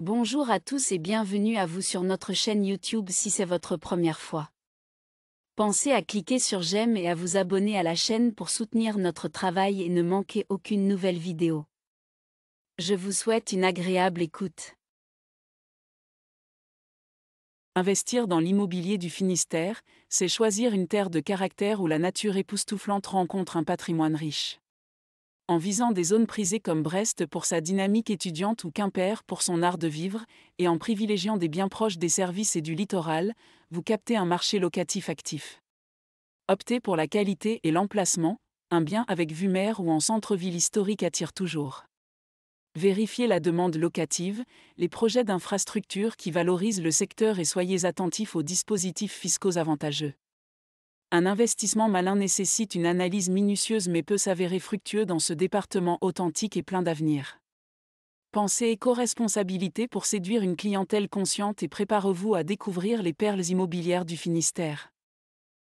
Bonjour à tous et bienvenue à vous sur notre chaîne YouTube si c'est votre première fois. Pensez à cliquer sur j'aime et à vous abonner à la chaîne pour soutenir notre travail et ne manquer aucune nouvelle vidéo. Je vous souhaite une agréable écoute. Investir dans l'immobilier du Finistère, c'est choisir une terre de caractère où la nature époustouflante rencontre un patrimoine riche en visant des zones prisées comme Brest pour sa dynamique étudiante ou Quimper pour son art de vivre, et en privilégiant des biens proches des services et du littoral, vous captez un marché locatif actif. Optez pour la qualité et l'emplacement, un bien avec vue mer ou en centre-ville historique attire toujours. Vérifiez la demande locative, les projets d'infrastructures qui valorisent le secteur et soyez attentifs aux dispositifs fiscaux avantageux. Un investissement malin nécessite une analyse minutieuse mais peut s'avérer fructueux dans ce département authentique et plein d'avenir. Pensez éco-responsabilité pour séduire une clientèle consciente et préparez-vous à découvrir les perles immobilières du Finistère.